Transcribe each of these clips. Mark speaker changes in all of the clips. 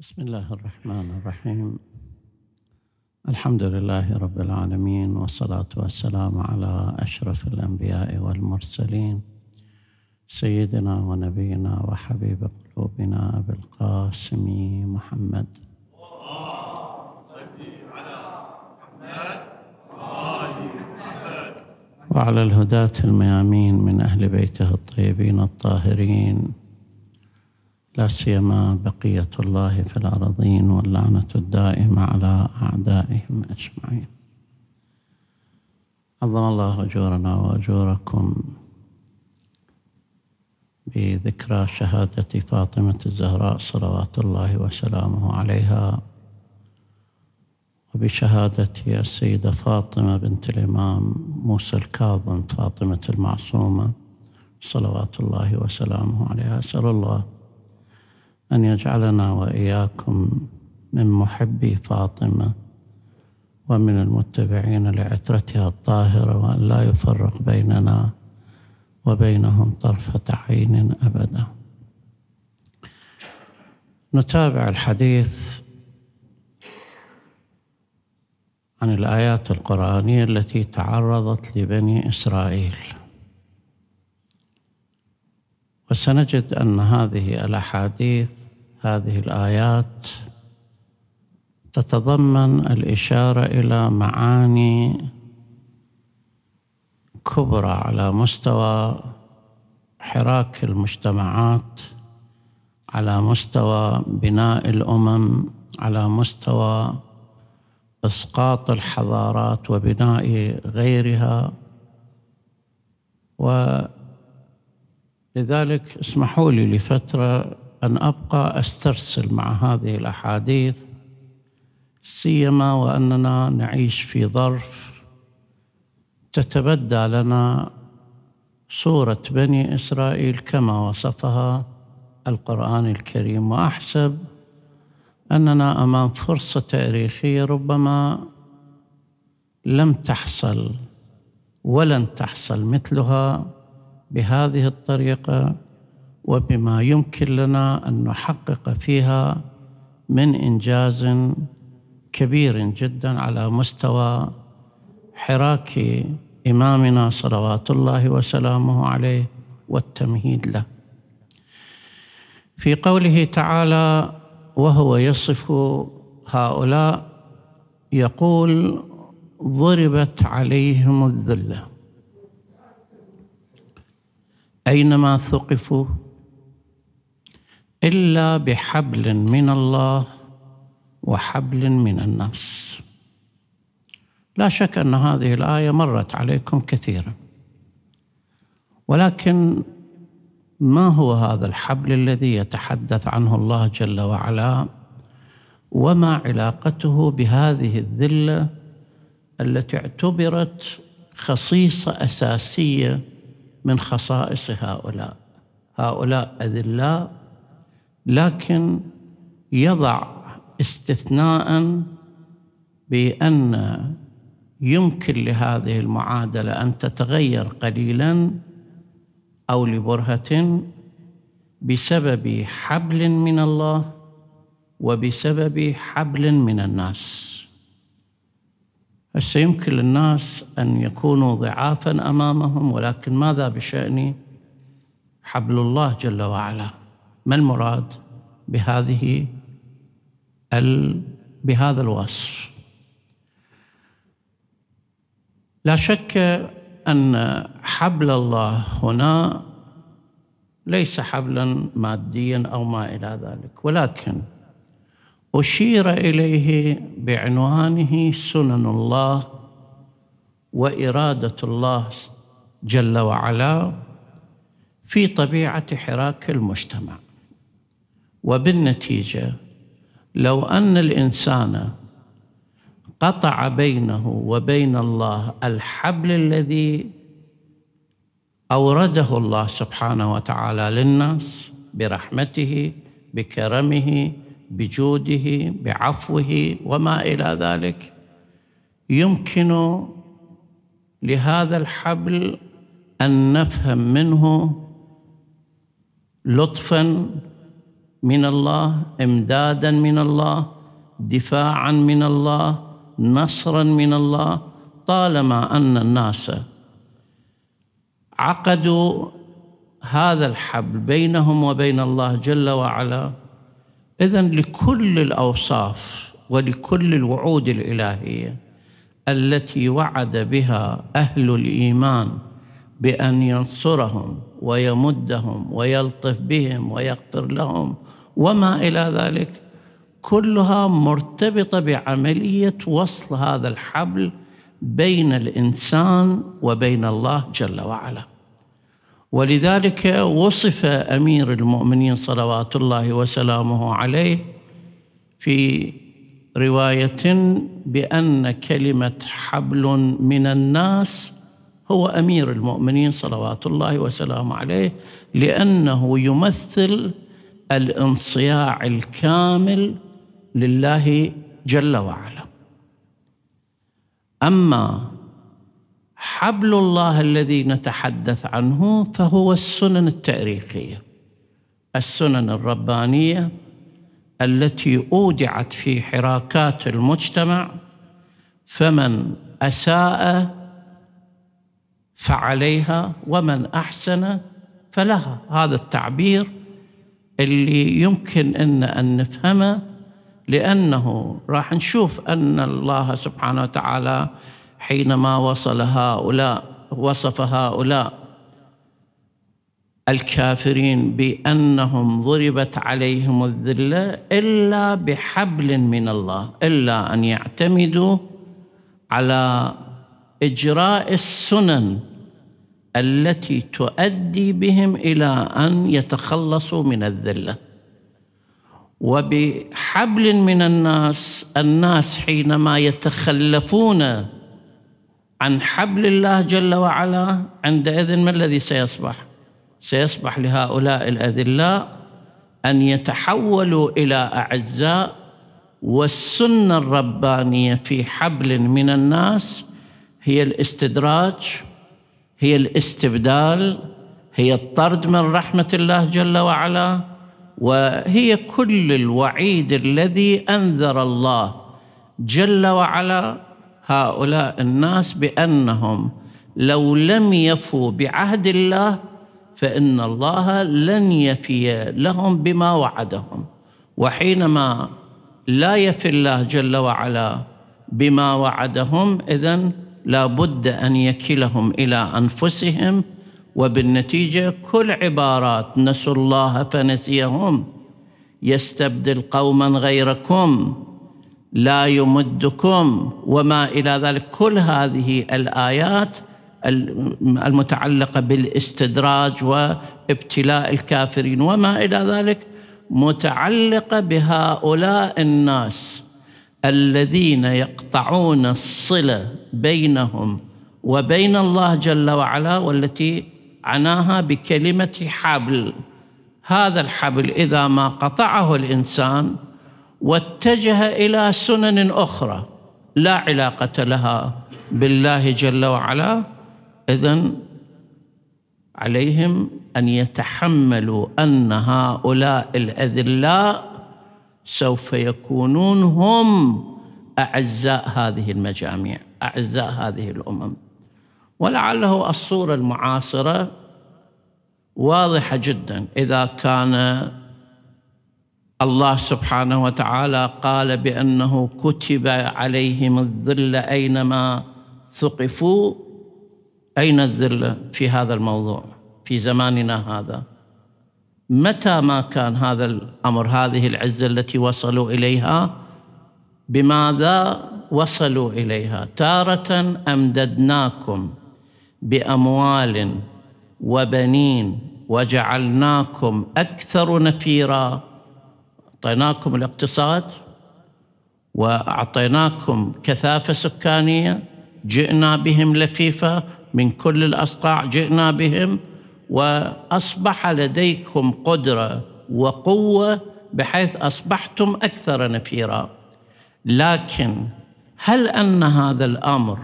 Speaker 1: بسم الله الرحمن الرحيم الحمد لله رب العالمين والصلاة والسلام على أشرف الأنبياء والمرسلين سيدنا ونبينا وحبيب قلوبنا أبي القاسم محمد وعلى الهداة الميامين من أهل بيته الطيبين الطاهرين لا سيما بقية الله في الأرضين واللعنة الدائمة على أعدائهم أجمعين عظم الله أجورنا وأجوركم بذكرى شهادة فاطمة الزهراء صلوات الله وسلامه عليها وبشهادة السيدة فاطمة بنت الإمام موسى الكاظم فاطمة المعصومة صلوات الله وسلامه عليها أسأل الله أن يجعلنا وإياكم من محبي فاطمة ومن المتبعين لعترتها الطاهرة وأن لا يفرق بيننا وبينهم طرفة عين أبدا نتابع الحديث عن الآيات القرآنية التي تعرضت لبني إسرائيل وسنجد أن هذه الأحاديث هذه الآيات تتضمن الإشارة إلى معاني كبرى على مستوى حراك المجتمعات على مستوى بناء الأمم على مستوى اسقاط الحضارات وبناء غيرها و لذلك اسمحوا لي لفترة أن أبقى أسترسل مع هذه الأحاديث سيما وأننا نعيش في ظرف تتبدى لنا صورة بني إسرائيل كما وصفها القرآن الكريم وأحسب أننا أمام فرصة تاريخية ربما لم تحصل ولن تحصل مثلها بهذه الطريقه وبما يمكن لنا ان نحقق فيها من انجاز كبير جدا على مستوى حراك امامنا صلوات الله وسلامه عليه والتمهيد له في قوله تعالى وهو يصف هؤلاء يقول ضربت عليهم الذله أينما ثقفوا إلا بحبل من الله وحبل من النفس لا شك أن هذه الآية مرت عليكم كثيرا ولكن ما هو هذا الحبل الذي يتحدث عنه الله جل وعلا وما علاقته بهذه الذله التي اعتبرت خصيصه اساسيه من خصائص هؤلاء هؤلاء أذلاء لكن يضع استثناء بأن يمكن لهذه المعادلة أن تتغير قليلا أو لبرهة بسبب حبل من الله وبسبب حبل من الناس هسه يمكن للناس أن يكونوا ضعافا أمامهم ولكن ماذا بشأن حبل الله جل وعلا ما المراد بهذه ال... بهذا الوصف لا شك أن حبل الله هنا ليس حبلا ماديا أو ما إلى ذلك ولكن أشير إليه بعنوانه سنن الله وإرادة الله جل وعلا في طبيعة حراك المجتمع وبالنتيجة لو أن الإنسان قطع بينه وبين الله الحبل الذي أورده الله سبحانه وتعالى للناس برحمته بكرمه بجوده بعفوه وما الى ذلك يمكن لهذا الحبل ان نفهم منه لطفا من الله امدادا من الله دفاعا من الله نصرا من الله طالما ان الناس عقدوا هذا الحبل بينهم وبين الله جل وعلا إذا لكل الأوصاف ولكل الوعود الإلهية التي وعد بها أهل الإيمان بأن ينصرهم ويمدهم ويلطف بهم ويغفر لهم وما إلى ذلك كلها مرتبطة بعملية وصل هذا الحبل بين الإنسان وبين الله جل وعلا ولذلك وصف امير المؤمنين صلوات الله وسلامه عليه في روايه بان كلمه حبل من الناس هو امير المؤمنين صلوات الله وسلامه عليه لانه يمثل الانصياع الكامل لله جل وعلا اما حبل الله الذي نتحدث عنه فهو السنن التاريخيه السنن الربانيه التي اودعت في حراكات المجتمع فمن اساء فعليها ومن احسن فلها هذا التعبير اللي يمكن ان ان نفهمه لانه راح نشوف ان الله سبحانه وتعالى حينما وصل هؤلاء وصف هؤلاء الكافرين بانهم ضربت عليهم الذله الا بحبل من الله الا ان يعتمدوا على اجراء السنن التي تؤدي بهم الى ان يتخلصوا من الذله وبحبل من الناس الناس حينما يتخلفون عن حبل الله جل وعلا عندئذ ما الذي سيصبح سيصبح لهؤلاء الأذلاء أن يتحولوا إلى أعزاء والسنة الربانية في حبل من الناس هي الاستدراج هي الاستبدال هي الطرد من رحمة الله جل وعلا وهي كل الوعيد الذي أنذر الله جل وعلا هؤلاء الناس بانهم لو لم يفوا بعهد الله فان الله لن يفي لهم بما وعدهم وحينما لا يفي الله جل وعلا بما وعدهم اذا لابد ان يكلهم الى انفسهم وبالنتيجه كل عبارات نسوا الله فنسيهم يستبدل قوما غيركم لا يمدكم وما إلى ذلك كل هذه الآيات المتعلقة بالاستدراج وابتلاء الكافرين وما إلى ذلك متعلقة بهؤلاء الناس الذين يقطعون الصلة بينهم وبين الله جل وعلا والتي عناها بكلمة حبل هذا الحبل إذا ما قطعه الإنسان واتجه الى سنن اخرى لا علاقه لها بالله جل وعلا اذا عليهم ان يتحملوا ان هؤلاء الاذلاء سوف يكونون هم اعزاء هذه المجاميع اعزاء هذه الامم ولعله الصوره المعاصره واضحه جدا اذا كان الله سبحانه وتعالى قال بأنه كتب عليهم الذل أينما ثقفوا أين الذل في هذا الموضوع في زماننا هذا متى ما كان هذا الأمر هذه العزة التي وصلوا إليها بماذا وصلوا إليها تارة أمددناكم بأموال وبنين وجعلناكم أكثر نفيراً أعطيناكم الاقتصاد وأعطيناكم كثافة سكانية جئنا بهم لفيفة من كل الأصقاع جئنا بهم وأصبح لديكم قدرة وقوة بحيث أصبحتم أكثر نفيرا لكن هل أن هذا الأمر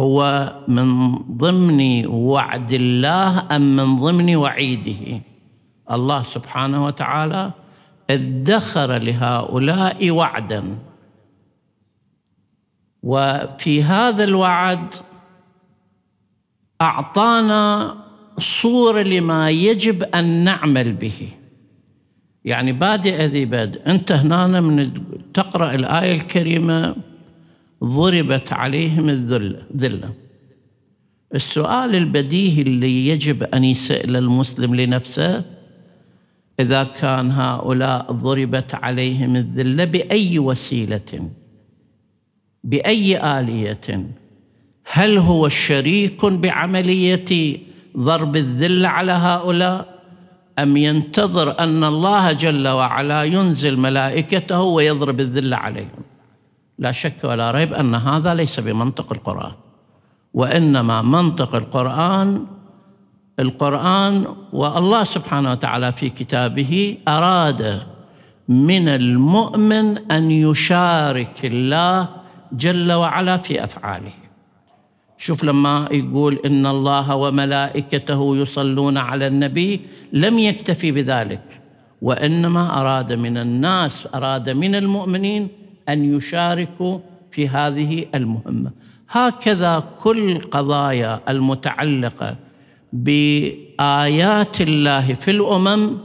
Speaker 1: هو من ضمن وعد الله أم من ضمن وعيده الله سبحانه وتعالى ادخر لهؤلاء وعدا وفي هذا الوعد اعطانا صوره لما يجب ان نعمل به يعني بادئ ذي بدء انت هنا من تقرا الايه الكريمه ضربت عليهم الذله ذله السؤال البديهي اللي يجب ان يسال المسلم لنفسه إذا كان هؤلاء ضربت عليهم الذلة بأي وسيلة بأي آلية هل هو شريك بعملية ضرب الذلة على هؤلاء أم ينتظر أن الله جل وعلا ينزل ملائكته ويضرب الذلة عليهم لا شك ولا ريب أن هذا ليس بمنطق القرآن وإنما منطق القرآن القرآن والله سبحانه وتعالى في كتابه أراد من المؤمن أن يشارك الله جل وعلا في أفعاله شوف لما يقول إن الله وملائكته يصلون على النبي لم يكتفي بذلك وإنما أراد من الناس أراد من المؤمنين أن يشاركوا في هذه المهمة هكذا كل قضايا المتعلقة بايات الله في الامم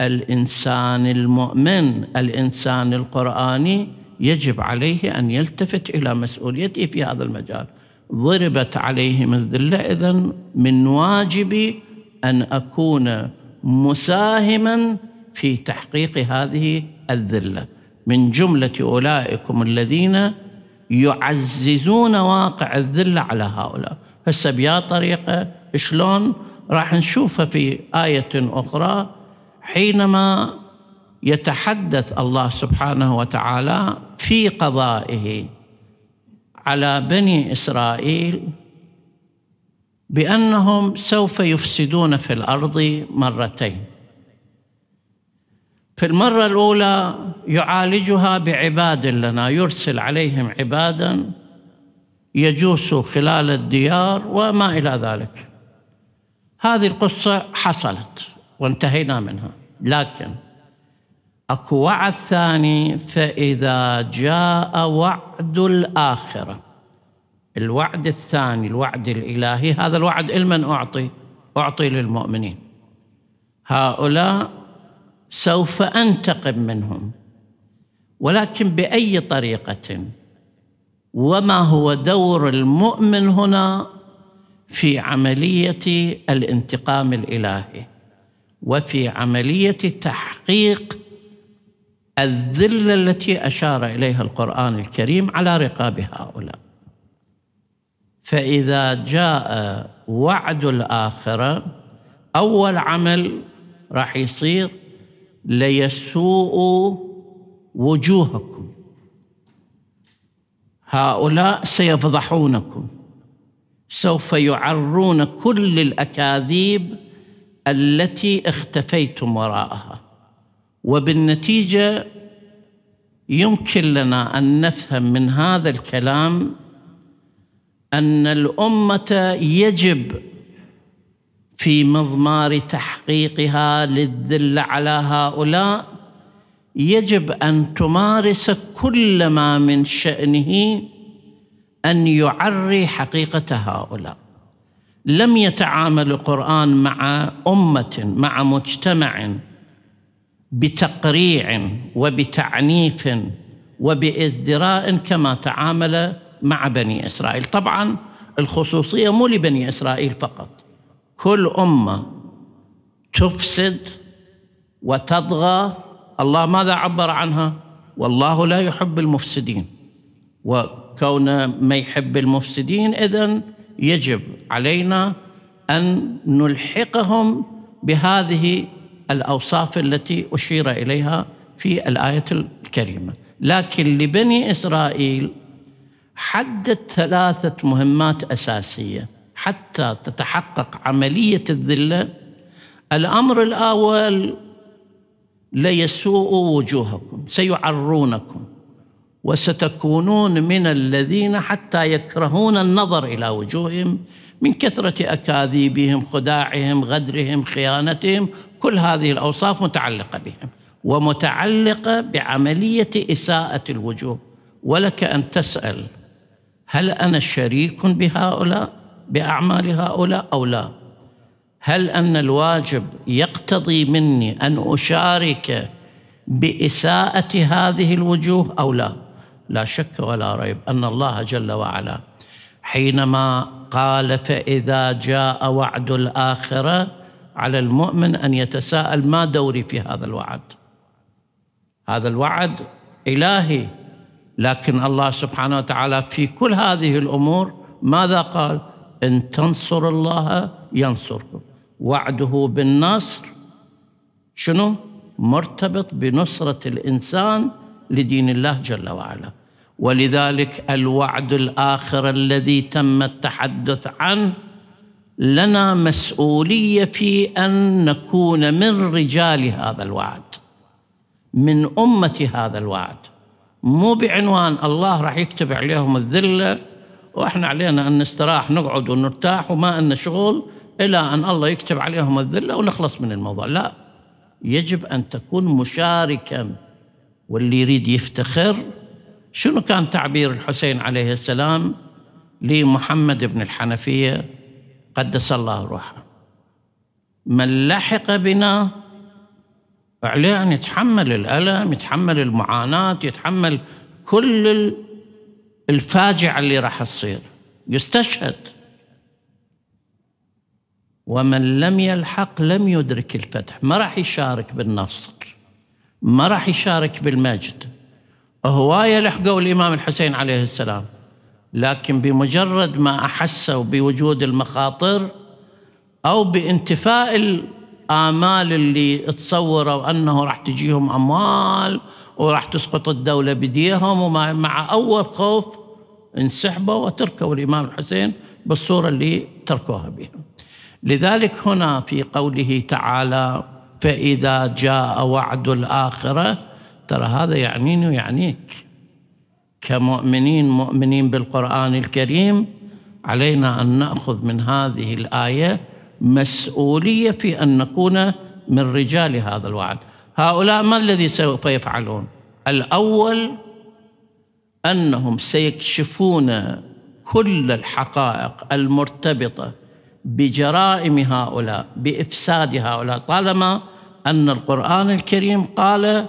Speaker 1: الانسان المؤمن الانسان القراني يجب عليه ان يلتفت الى مسؤوليته في هذا المجال ضربت عليهم الذله اذا من واجبي ان اكون مساهما في تحقيق هذه الذله من جمله اولئكم الذين يعززون واقع الذله على هؤلاء هسه بيا طريقة شلون راح نشوفها في آية أخرى حينما يتحدث الله سبحانه وتعالى في قضائه على بني إسرائيل بأنهم سوف يفسدون في الأرض مرتين في المرة الأولى يعالجها بعباد لنا يرسل عليهم عبادا يجوس خلال الديار وما إلى ذلك هذه القصة حصلت وانتهينا منها لكن أكو وعد ثاني فإذا جاء وعد الآخرة الوعد الثاني الوعد الإلهي هذا الوعد لمن أعطي أعطي للمؤمنين هؤلاء سوف أنتقم منهم ولكن بأي طريقة وما هو دور المؤمن هنا في عمليه الانتقام الالهي وفي عمليه تحقيق الذله التي اشار اليها القران الكريم على رقاب هؤلاء فاذا جاء وعد الاخره اول عمل راح يصير ليسوء وجوهكم هؤلاء سيفضحونكم سوف يعرون كل الاكاذيب التي اختفيتم وراءها وبالنتيجه يمكن لنا ان نفهم من هذا الكلام ان الامه يجب في مضمار تحقيقها للذل على هؤلاء يجب ان تمارس كل ما من شانه ان يعري حقيقه هؤلاء لم يتعامل القران مع امه مع مجتمع بتقريع وبتعنيف وبازدراء كما تعامل مع بني اسرائيل طبعا الخصوصيه مو لبني اسرائيل فقط كل امه تفسد وتطغى الله ماذا عبر عنها والله لا يحب المفسدين وكون ما يحب المفسدين إذا يجب علينا أن نلحقهم بهذه الأوصاف التي أشير إليها في الآية الكريمة لكن لبني إسرائيل حدد ثلاثة مهمات أساسية حتى تتحقق عملية الذلة الأمر الأول ليسوء وجوهكم سيعرونكم وستكونون من الذين حتى يكرهون النظر الى وجوههم من كثره اكاذيبهم خداعهم غدرهم خيانتهم كل هذه الاوصاف متعلقه بهم ومتعلقه بعمليه اساءه الوجوه ولك ان تسال هل انا شريك بهؤلاء باعمال هؤلاء او لا هل ان الواجب يقتضي مني ان اشارك باساءه هذه الوجوه او لا لا شك ولا ريب ان الله جل وعلا حينما قال فاذا جاء وعد الاخره على المؤمن ان يتساءل ما دوري في هذا الوعد هذا الوعد الهي لكن الله سبحانه وتعالى في كل هذه الامور ماذا قال ان تنصر الله ينصركم وعده بالنصر شنو؟ مرتبط بنصرة الإنسان لدين الله جل وعلا ولذلك الوعد الآخر الذي تم التحدث عنه لنا مسؤولية في أن نكون من رجال هذا الوعد من أمة هذا الوعد مو بعنوان الله راح يكتب عليهم الذلة وإحنا علينا أن نستراح نقعد ونرتاح وما أن شغل إلى أن الله يكتب عليهم الذلة ونخلص من الموضوع لا يجب أن تكون مشاركا واللي يريد يفتخر شنو كان تعبير الحسين عليه السلام لمحمد بن الحنفية قدس الله روحه من لحق بنا عليه أن يتحمل الألم يتحمل المعاناة يتحمل كل الفاجعة اللي راح تصير يستشهد ومن لم يلحق لم يدرك الفتح ما راح يشارك بالنصر ما راح يشارك بالمجد هواية لحقوا الإمام الحسين عليه السلام لكن بمجرد ما أحسوا بوجود المخاطر أو بانتفاء الآمال اللي تصوروا أنه راح تجيهم أموال وراح تسقط الدولة بديهم ومع أول خوف انسحبوا وتركوا الإمام الحسين بالصورة اللي تركوها بهم لذلك هنا في قوله تعالى فإذا جاء وعد الآخرة ترى هذا يعنيني ويعنيك كمؤمنين مؤمنين بالقرآن الكريم علينا أن نأخذ من هذه الآية مسؤولية في أن نكون من رجال هذا الوعد هؤلاء ما الذي سوف يفعلون الأول أنهم سيكشفون كل الحقائق المرتبطة بجرائم هؤلاء بإفساد هؤلاء طالما أن القرآن الكريم قال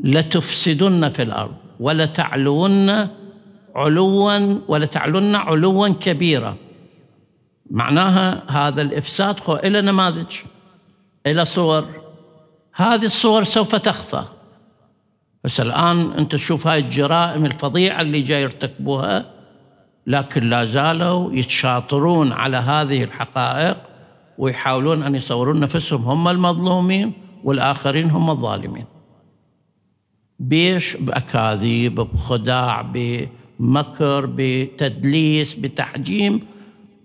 Speaker 1: لتفسدن في الأرض ولتعلون علوا ولتعلون علوا كبيرا معناها هذا الإفساد هو إلى نماذج إلى صور هذه الصور سوف تخفى بس الآن أنت تشوف هاي الجرائم الفظيعة اللي جاي يرتكبوها لكن لا زالوا يتشاطرون على هذه الحقائق ويحاولون أن يصورون نفسهم هم المظلومين والآخرين هم الظالمين بيش بأكاذيب بخداع بمكر بتدليس بتحجيم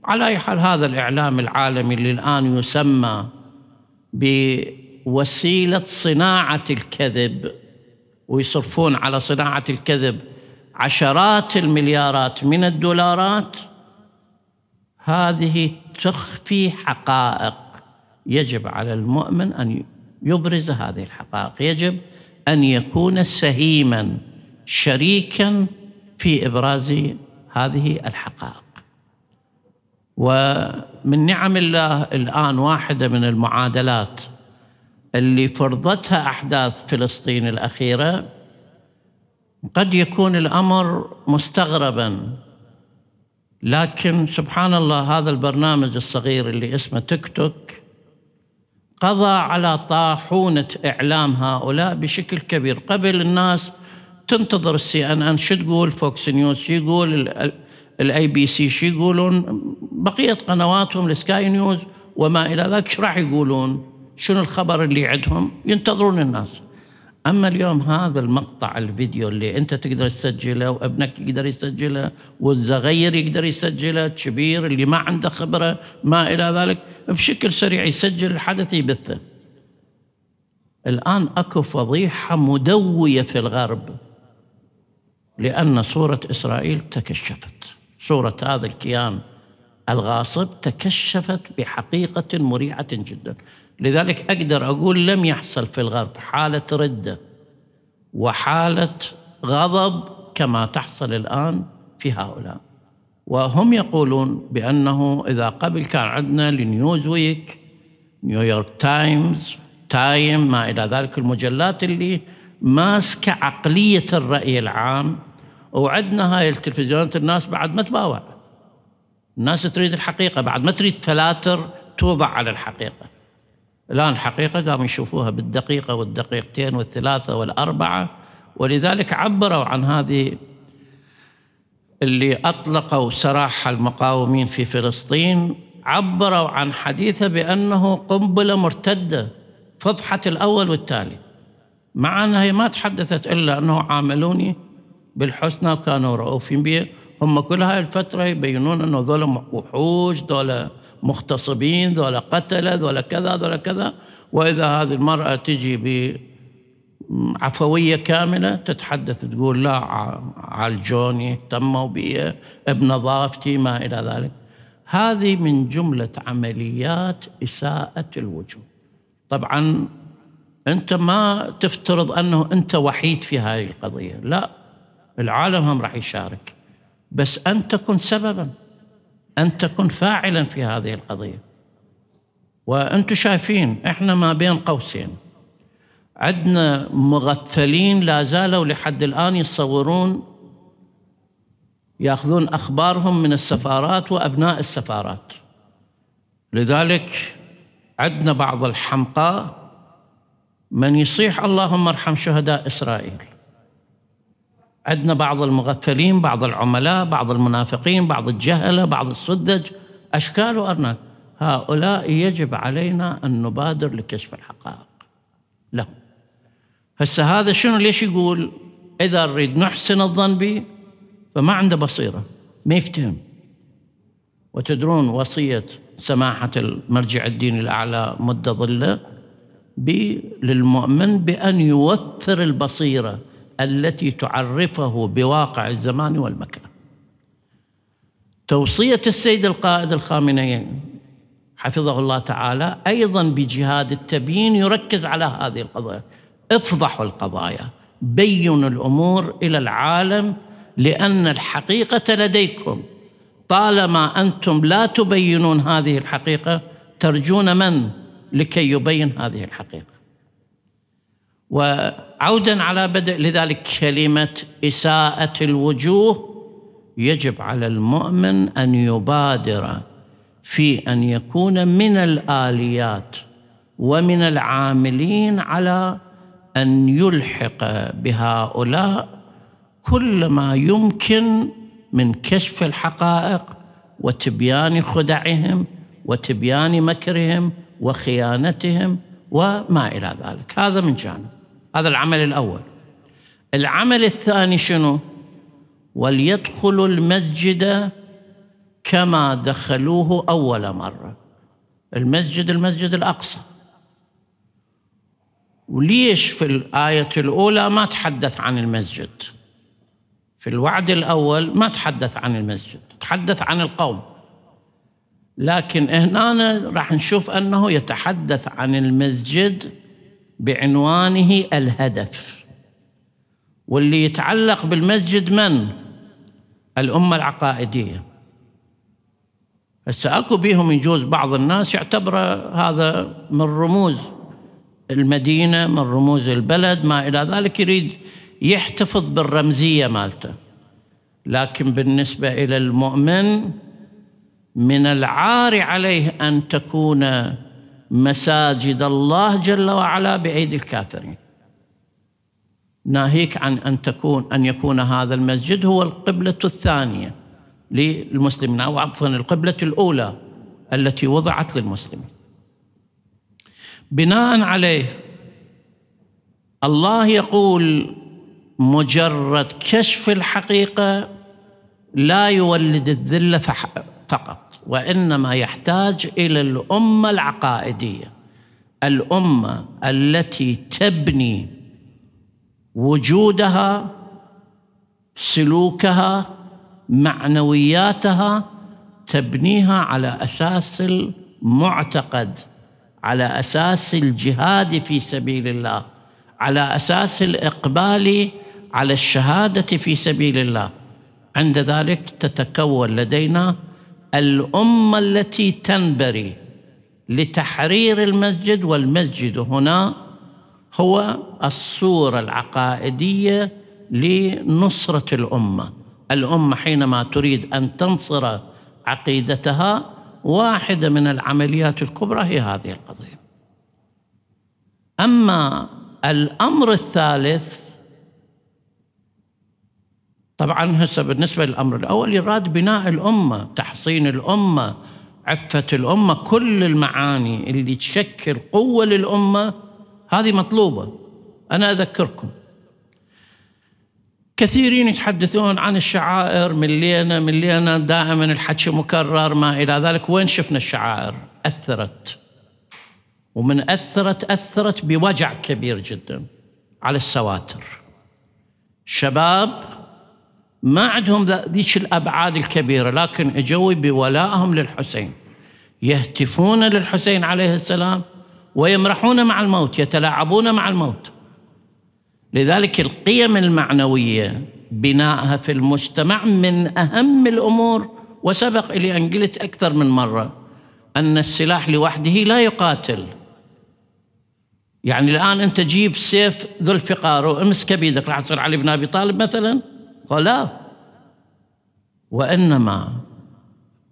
Speaker 1: على أي حال هذا الإعلام العالمي اللي الآن يسمى بوسيلة صناعة الكذب ويصرفون على صناعة الكذب عشرات المليارات من الدولارات هذه تخفي حقائق يجب على المؤمن ان يبرز هذه الحقائق يجب ان يكون سهيما شريكا في ابراز هذه الحقائق ومن نعم الله الان واحده من المعادلات اللي فرضتها احداث فلسطين الاخيره قد يكون الامر مستغربا لكن سبحان الله هذا البرنامج الصغير اللي اسمه تيك توك قضى على طاحونه اعلام هؤلاء بشكل كبير قبل الناس تنتظر السي ان ان شو تقول فوكس نيوز شو يقول الاي بي سي شو يقولون بقيه قنواتهم السكاي نيوز وما الى ذلك ايش راح يقولون شنو الخبر اللي عندهم ينتظرون الناس اما اليوم هذا المقطع الفيديو اللي انت تقدر تسجله وابنك يقدر يسجله والصغير يقدر يسجله الكبير اللي ما عنده خبره ما الى ذلك بشكل سريع يسجل الحدث يبثه. الان اكو فضيحه مدويه في الغرب لان صوره اسرائيل تكشفت، صوره هذا الكيان الغاصب تكشفت بحقيقه مريعه جدا. لذلك أقدر أقول لم يحصل في الغرب حالة ردة وحالة غضب كما تحصل الآن في هؤلاء وهم يقولون بأنه إذا قبل كان عندنا لنيوز ويك نيويورك تايمز تايم ما إلى ذلك المجلات اللي ماسكة عقلية الرأي العام وعندنا هاي التلفزيونات الناس بعد ما تباوع الناس تريد الحقيقة بعد ما تريد فلاتر توضع على الحقيقة الآن حقيقة قاموا يشوفوها بالدقيقة والدقيقتين والثلاثة والأربعة ولذلك عبروا عن هذه اللي أطلقوا سراح المقاومين في فلسطين عبروا عن حديثه بأنه قنبلة مرتدة فضحت الأول والتالي مع أنها ما تحدثت إلا أنه عاملوني بالحسنى وكانوا رؤوفين بي هم كل هاي الفترة يبينون أنه ذولا وحوش ذولا مغتصبين ذولا قتلة ذولا كذا ذولا كذا وإذا هذه المرأة تجي بعفوية كاملة تتحدث تقول لا عالجوني اهتموا بي بنظافتي ما إلى ذلك هذه من جملة عمليات إساءة الوجوه طبعا أنت ما تفترض أنه أنت وحيد في هذه القضية لا العالم هم راح يشارك بس أن تكن سبباً أن تكون فاعلا في هذه القضية وأنتم شايفين إحنا ما بين قوسين عندنا مغفلين لا زالوا لحد الآن يتصورون ياخذون أخبارهم من السفارات وأبناء السفارات لذلك عندنا بعض الحمقاء من يصيح اللهم ارحم شهداء إسرائيل عندنا بعض المغفلين بعض العملاء بعض المنافقين بعض الجهلة بعض السدج أشكال وأرناك هؤلاء يجب علينا أن نبادر لكشف الحقائق لهم هسه هذا شنو ليش يقول إذا نريد نحسن الظن به فما عنده بصيرة ما يفتهم وتدرون وصية سماحة المرجع الديني الأعلى مدة ظلة للمؤمن بأن يوفر البصيرة التي تعرفه بواقع الزمان والمكان توصية السيد القائد الخامنئي حفظه الله تعالى أيضا بجهاد التبيين يركز على هذه القضايا افضحوا القضايا بينوا الأمور إلى العالم لأن الحقيقة لديكم طالما أنتم لا تبينون هذه الحقيقة ترجون من لكي يبين هذه الحقيقة وعودا على بدء لذلك كلمه اساءه الوجوه يجب على المؤمن ان يبادر في ان يكون من الاليات ومن العاملين على ان يلحق بهؤلاء كل ما يمكن من كشف الحقائق وتبيان خدعهم وتبيان مكرهم وخيانتهم وما الى ذلك هذا من جانب هذا العمل الأول العمل الثاني شنو وليدخلوا المسجد كما دخلوه أول مرة المسجد المسجد الأقصى وليش في الآية الأولى ما تحدث عن المسجد في الوعد الأول ما تحدث عن المسجد تحدث عن القوم لكن هنا راح نشوف أنه يتحدث عن المسجد بعنوانه الهدف واللي يتعلق بالمسجد من؟ الأمة العقائدية هسه اكو بيهم يجوز بعض الناس يعتبر هذا من رموز المدينه من رموز البلد ما الى ذلك يريد يحتفظ بالرمزيه مالته لكن بالنسبه الى المؤمن من العار عليه ان تكون مساجد الله جل وعلا بأيدي الكافرين ناهيك عن أن تكون أن يكون هذا المسجد هو القبلة الثانية للمسلمين أو عفوا القبلة الأولى التي وضعت للمسلمين بناء عليه الله يقول مجرد كشف الحقيقة لا يولد الذلة فقط وانما يحتاج الى الامه العقائديه الامه التي تبني وجودها سلوكها معنوياتها تبنيها على اساس المعتقد على اساس الجهاد في سبيل الله على اساس الاقبال على الشهاده في سبيل الله عند ذلك تتكون لدينا الامه التي تنبري لتحرير المسجد والمسجد هنا هو الصوره العقائديه لنصره الامه الامه حينما تريد ان تنصر عقيدتها واحده من العمليات الكبرى هي هذه القضيه اما الامر الثالث طبعا هسه بالنسبه للامر الاول يراد بناء الامه، تحصين الامه، عفه الامه، كل المعاني اللي تشكل قوه للامه هذه مطلوبه. انا اذكركم. كثيرين يتحدثون عن الشعائر ملينا ملينا دائما الحكي مكرر ما الى ذلك، وين شفنا الشعائر؟ اثرت. ومن اثرت اثرت بوجع كبير جدا على السواتر. شباب ما عندهم ذيك الأبعاد الكبيرة لكن اجوا بولائهم للحسين يهتفون للحسين عليه السلام ويمرحون مع الموت يتلاعبون مع الموت لذلك القيم المعنوية بنائها في المجتمع من أهم الأمور وسبق إلي أن قلت أكثر من مرة أن السلاح لوحده لا يقاتل يعني الآن أنت جيب سيف ذو الفقار وامسكه بيدك راح تصير علي بن أبي طالب مثلاً قال لا وإنما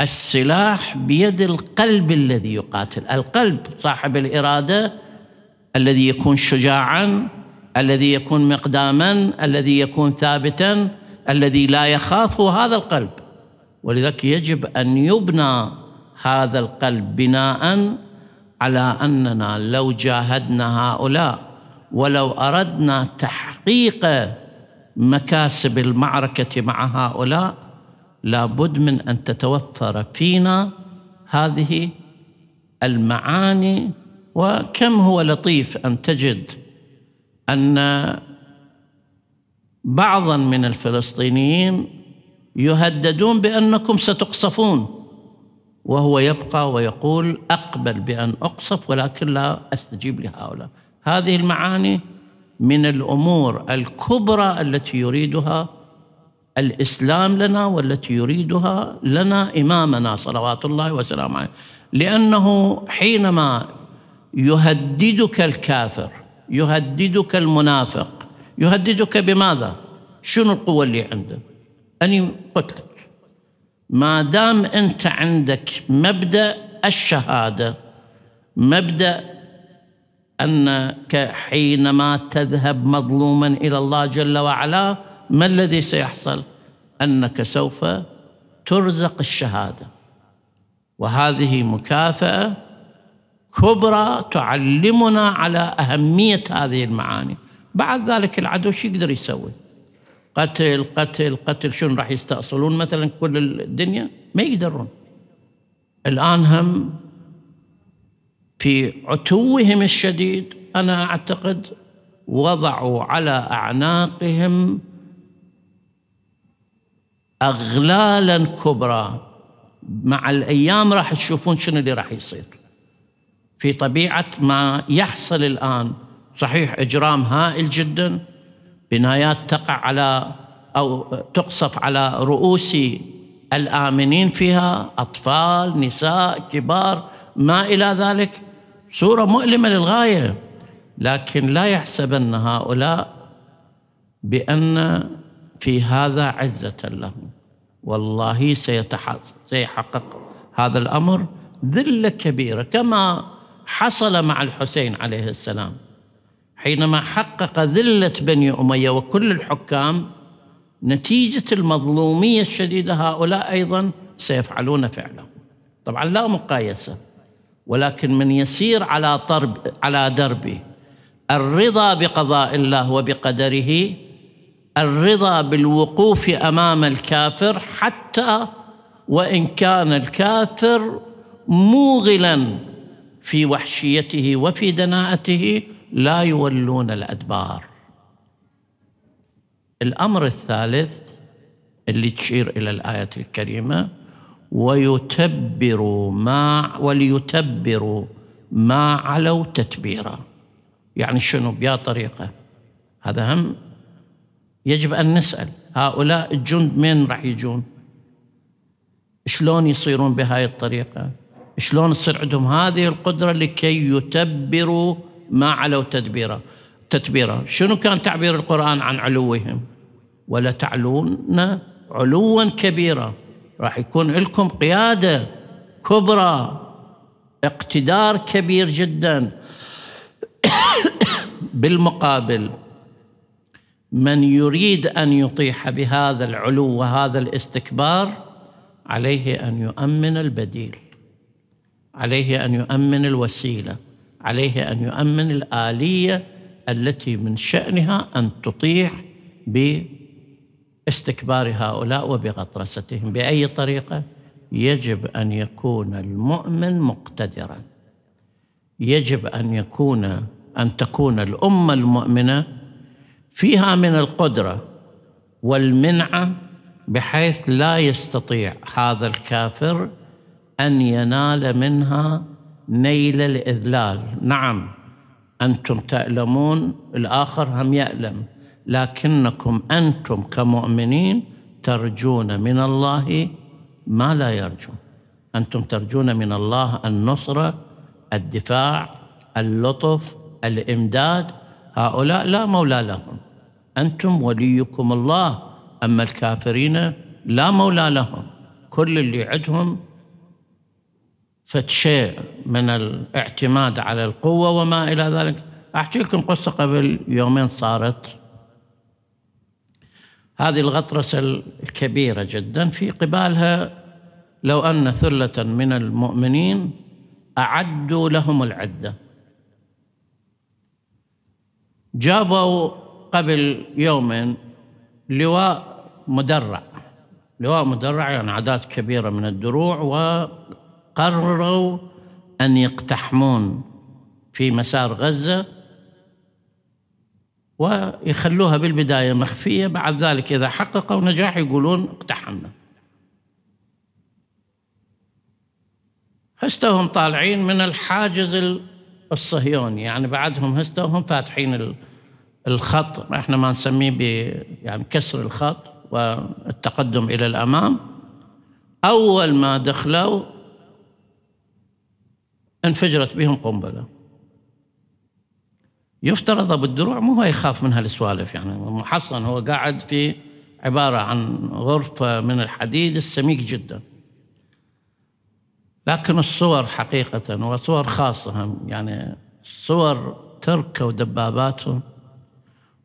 Speaker 1: السلاح بيد القلب الذي يقاتل القلب صاحب الإرادة الذي يكون شجاعا الذي يكون مقداما الذي يكون ثابتا الذي لا يخاف هذا القلب ولذلك يجب أن يبنى هذا القلب بناء على أننا لو جاهدنا هؤلاء ولو أردنا تحقيق مكاسب المعركة مع هؤلاء لابد من أن تتوفر فينا هذه المعاني وكم هو لطيف أن تجد أن بعضا من الفلسطينيين يهددون بأنكم ستقصفون وهو يبقى ويقول أقبل بأن أقصف ولكن لا أستجيب لهؤلاء هذه المعاني من الامور الكبرى التي يريدها الاسلام لنا والتي يريدها لنا امامنا صلوات الله وسلامه عليه لانه حينما يهددك الكافر يهددك المنافق يهددك بماذا شنو القوه اللي عنده ان يقتلك ما دام انت عندك مبدا الشهاده مبدا أنك حينما تذهب مظلوما إلى الله جل وعلا ما الذي سيحصل أنك سوف ترزق الشهادة وهذه مكافأة كبرى تعلمنا على أهمية هذه المعاني بعد ذلك العدو شو يقدر يسوي قتل قتل قتل شنو راح يستأصلون مثلا كل الدنيا ما يقدرون الآن هم في عتوهم الشديد انا اعتقد وضعوا على اعناقهم اغلالا كبرى مع الايام راح تشوفون شنو اللي راح يصير في طبيعه ما يحصل الان صحيح اجرام هائل جدا بنايات تقع على او تقصف على رؤوس الامنين فيها اطفال نساء كبار ما الى ذلك صورة مؤلمة للغاية لكن لا يحسبن هؤلاء بأن في هذا عزة لهم والله سيحقق هذا الأمر ذلة كبيرة كما حصل مع الحسين عليه السلام حينما حقق ذلة بني أمية وكل الحكام نتيجة المظلومية الشديدة هؤلاء أيضا سيفعلون فعله طبعا لا مقايسة ولكن من يسير على طرب على دربه الرضا بقضاء الله وبقدره الرضا بالوقوف امام الكافر حتى وان كان الكافر موغلا في وحشيته وفي دناءته لا يولون الادبار الامر الثالث اللي تشير الى الايه الكريمه ويتبروا ما وليتبروا ما علوا تتبيرا يعني شنو بيا طريقة هذا هم يجب أن نسأل هؤلاء الجند من راح يجون شلون يصيرون بهاي الطريقة شلون تصير عندهم هذه القدرة لكي يتبروا ما علوا تدبيرا تتبيرا شنو كان تعبير القرآن عن علوهم ولا تعلون علوا كبيرا راح يكون لكم قيادة كبرى اقتدار كبير جدا بالمقابل من يريد أن يطيح بهذا العلو وهذا الاستكبار عليه أن يؤمن البديل عليه أن يؤمن الوسيلة عليه أن يؤمن الآلية التي من شأنها أن تطيح ب باستكبار هؤلاء وبغطرستهم باي طريقه يجب ان يكون المؤمن مقتدرا يجب ان يكون ان تكون الامه المؤمنه فيها من القدره والمنعه بحيث لا يستطيع هذا الكافر ان ينال منها نيل الاذلال نعم انتم تالمون الاخر هم يالم لكنكم أنتم كمؤمنين ترجون من الله ما لا يرجون أنتم ترجون من الله النصرة الدفاع اللطف الإمداد هؤلاء لا مولى لهم أنتم وليكم الله أما الكافرين لا مولى لهم كل اللي عندهم فتشيء من الاعتماد على القوة وما إلى ذلك أحكي لكم قصة قبل يومين صارت هذه الغطرسة الكبيرة جدا في قبالها لو أن ثلة من المؤمنين أعدوا لهم العدة جابوا قبل يومين لواء مدرع لواء مدرع يعني عدات كبيرة من الدروع وقرروا أن يقتحمون في مسار غزة ويخلوها بالبداية مخفية بعد ذلك إذا حققوا نجاح يقولون اقتحمنا هستهم طالعين من الحاجز الصهيوني يعني بعدهم هستهم فاتحين الخط احنا ما نسميه ب يعني كسر الخط والتقدم إلى الأمام أول ما دخلوا انفجرت بهم قنبله يفترض ابو الدروع مو هو يخاف من هالسوالف يعني محصن هو قاعد في عباره عن غرفه من الحديد السميك جدا لكن الصور حقيقه وصور خاصه يعني صور تركه دباباتهم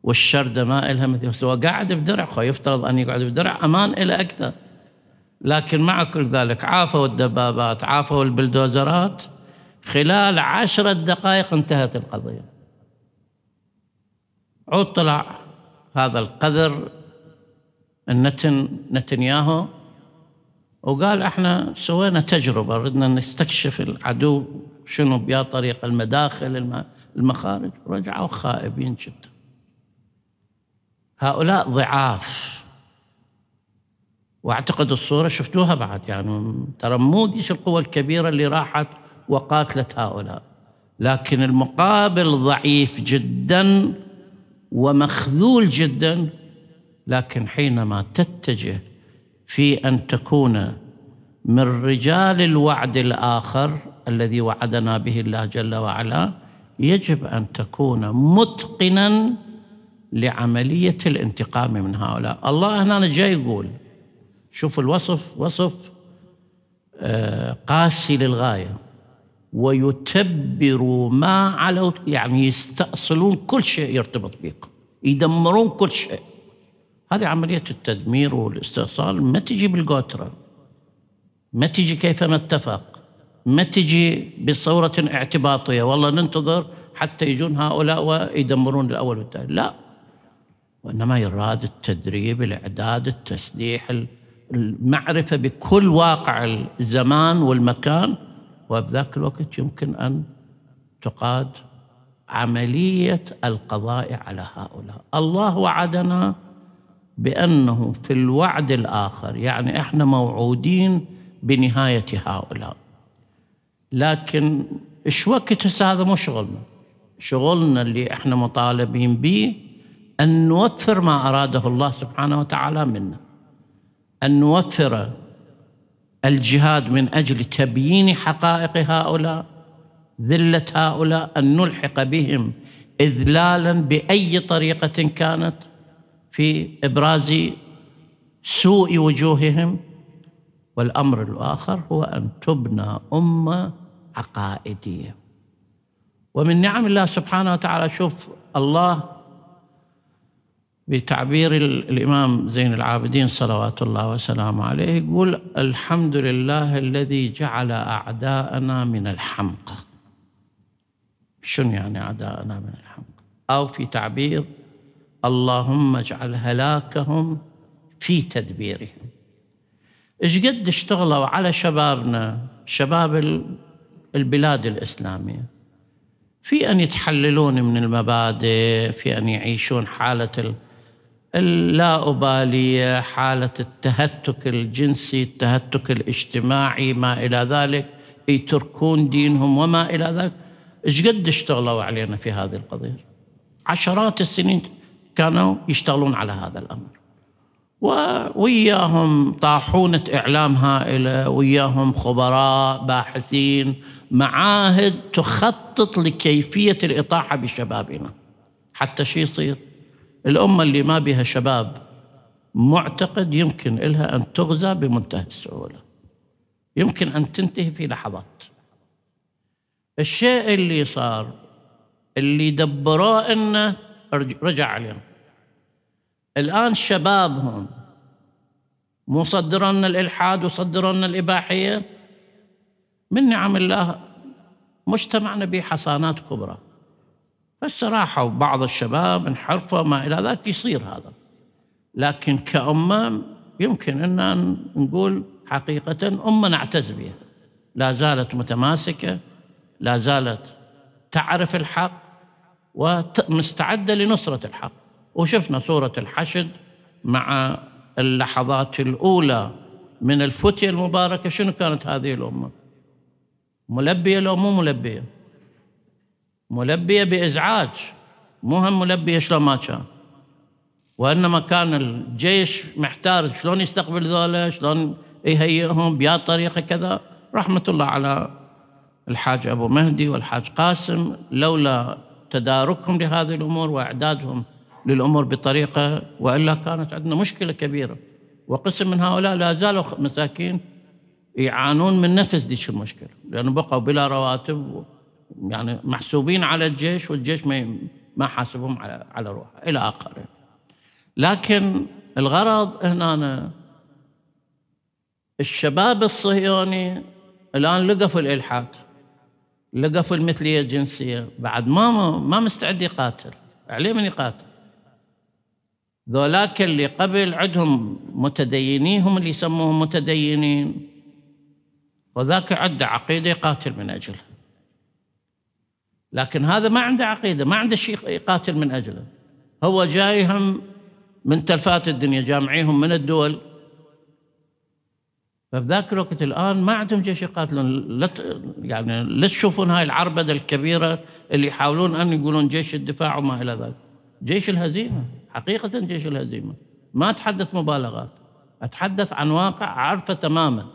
Speaker 1: والشرده ما إلها مثل هو قاعد بدرع خو يفترض ان يقعد بدرع امان إلى اكثر لكن مع كل ذلك عافوا الدبابات عافوا البلدوزرات خلال عشرة دقائق انتهت القضيه عود طلع هذا القذر النتن نتنياهو وقال احنا سوينا تجربه ردنا نستكشف العدو شنو بيا طريق المداخل المخارج رجعوا خائبين جدا هؤلاء ضعاف واعتقد الصوره شفتوها بعد يعني ترى مو ديش القوى الكبيره اللي راحت وقاتلت هؤلاء لكن المقابل ضعيف جدا ومخذول جدا لكن حينما تتجه في ان تكون من رجال الوعد الاخر الذي وعدنا به الله جل وعلا يجب ان تكون متقنا لعمليه الانتقام من هؤلاء، الله هنا جاي يقول شوف الوصف وصف آه، قاسي للغايه ويتبروا ما علوا يعني يستأصلون كل شيء يرتبط بكم يدمرون كل شيء هذه عملية التدمير والاستئصال ما تجي بالقطرة ما تجي كيفما اتفق ما تجي بصورة اعتباطية والله ننتظر حتى يجون هؤلاء ويدمرون الأول والثاني لا وإنما يراد التدريب الإعداد التسليح المعرفة بكل واقع الزمان والمكان وبذاك الوقت يمكن أن تقاد عملية القضاء على هؤلاء الله وعدنا بأنه في الوعد الآخر يعني إحنا موعودين بنهاية هؤلاء لكن إيش وقت هذا مو شغلنا شغلنا اللي إحنا مطالبين به أن نوفر ما أراده الله سبحانه وتعالى منا أن نوفر الجهاد من اجل تبيين حقائق هؤلاء ذله هؤلاء ان نلحق بهم اذلالا باي طريقه كانت في ابراز سوء وجوههم والامر الاخر هو ان تبنى امه عقائديه ومن نعم الله سبحانه وتعالى شوف الله بتعبير الإمام زين العابدين صلوات الله وسلامه عليه يقول الحمد لله الذي جعل أعداءنا من الحمق شنو يعني أعداءنا من الحمق أو في تعبير اللهم اجعل هلاكهم في تدبيرهم ايش قد اشتغلوا على شبابنا شباب البلاد الإسلامية في أن يتحللون من المبادئ في أن يعيشون حالة لا أبالي حالة التهتك الجنسي التهتك الاجتماعي ما إلى ذلك يتركون دينهم وما إلى ذلك ايش قد اشتغلوا علينا في هذه القضية عشرات السنين كانوا يشتغلون على هذا الأمر ووياهم طاحونة إعلام هائلة وياهم خبراء باحثين معاهد تخطط لكيفية الإطاحة بشبابنا حتى شيء يصير الأمة اللي ما بها شباب معتقد يمكن لها أن تغزى بمنتهى السهولة يمكن أن تنتهي في لحظات الشيء اللي صار اللي دبروه إنه رجع عليهم الآن شبابهم مو صدروا لنا الإلحاد وصدروا لنا الإباحية من نعم الله مجتمعنا به حصانات كبرى بس راحوا بعض الشباب انحرفوا ما إلى ذلك يصير هذا لكن كأمة يمكن أن نقول حقيقة أمة نعتز بها لا زالت متماسكة لا زالت تعرف الحق ومستعدة لنصرة الحق وشفنا صورة الحشد مع اللحظات الأولى من الفتية المباركة شنو كانت هذه الأمة ملبية لو مو ملبية ملبية بإزعاج مو هم ملبية شلون ما كان وإنما كان الجيش محتار شلون يستقبل ذولا شلون يهيئهم بيا طريقة كذا رحمة الله على الحاج أبو مهدي والحاج قاسم لولا تداركهم لهذه الأمور وإعدادهم للأمور بطريقة وإلا كانت عندنا مشكلة كبيرة وقسم من هؤلاء لا زالوا مساكين يعانون من نفس ذيك المشكلة لأنه بقوا بلا رواتب يعني محسوبين على الجيش والجيش ما ما حاسبهم على على روحه الى اخره لكن الغرض هنا الشباب الصهيوني الان لقى في الالحاد لقى في المثليه الجنسيه بعد ما ما مستعد يقاتل عليه من يقاتل ذولاك اللي قبل عندهم متدينين هم اللي يسموهم متدينين وذاك عنده عقيده يقاتل من اجلها لكن هذا ما عنده عقيده ما عنده شيء يقاتل من اجله هو جايهم من تلفات الدنيا جامعيهم من الدول فبذاك الوقت الان ما عندهم جيش يقاتلون لت يعني لا تشوفون هاي العربده الكبيره اللي يحاولون ان يقولون جيش الدفاع وما الى ذلك جيش الهزيمه حقيقه جيش الهزيمه ما اتحدث مبالغات اتحدث عن واقع عارفه تماما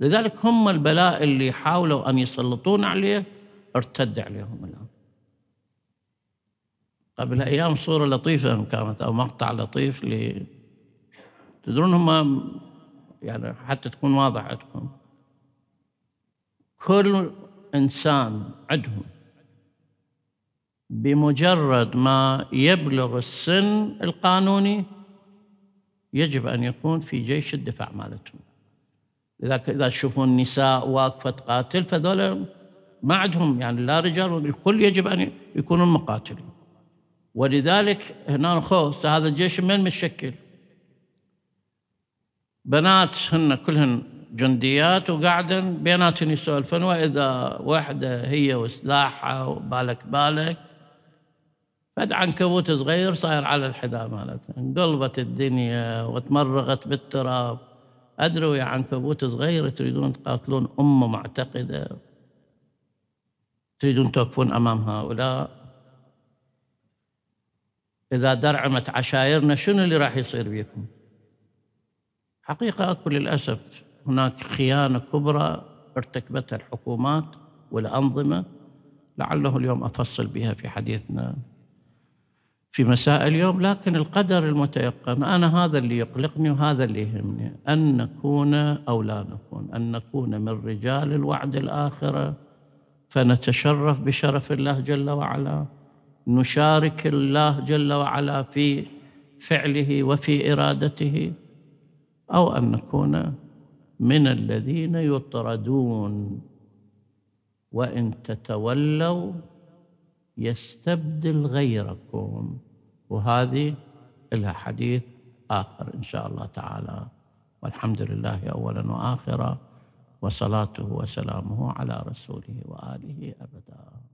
Speaker 1: لذلك هم البلاء اللي حاولوا ان يسلطون عليه ارتد عليهم الأمر قبل أيام صورة لطيفة كانت أو مقطع لطيف ل تدرون هم يعني حتى تكون واضح عندكم كل إنسان عندهم بمجرد ما يبلغ السن القانوني يجب أن يكون في جيش الدفاع مالتهم إذا إذا تشوفون نساء واقفة تقاتل فذولا ما عندهم يعني لا رجال الكل يجب أن يكونوا مقاتلين ولذلك هنا خوص هذا الجيش من متشكل بنات هن كلهن جنديات وقاعدن بيناتهن يسولفن واذا وحده هي وسلاحها وبالك بالك فد عنكبوت صغير صاير على الحذاء مالتها انقلبت الدنيا وتمرغت بالتراب ادروا يا عنكبوت صغير تريدون تقاتلون امه معتقده تريدون توقفون أمام هؤلاء إذا درعمت عشائرنا شنو اللي راح يصير بكم حقيقة أكو للأسف هناك خيانة كبرى ارتكبتها الحكومات والأنظمة لعله اليوم أفصل بها في حديثنا في مساء اليوم لكن القدر المتيقن أنا هذا اللي يقلقني وهذا اللي يهمني أن نكون أو لا نكون أن نكون من رجال الوعد الآخرة فنتشرف بشرف الله جل وعلا نشارك الله جل وعلا في فعله وفي ارادته او ان نكون من الذين يطردون وان تتولوا يستبدل غيركم وهذه لها حديث اخر ان شاء الله تعالى والحمد لله اولا واخرا وصلاته وسلامه على رسوله وآله أبداً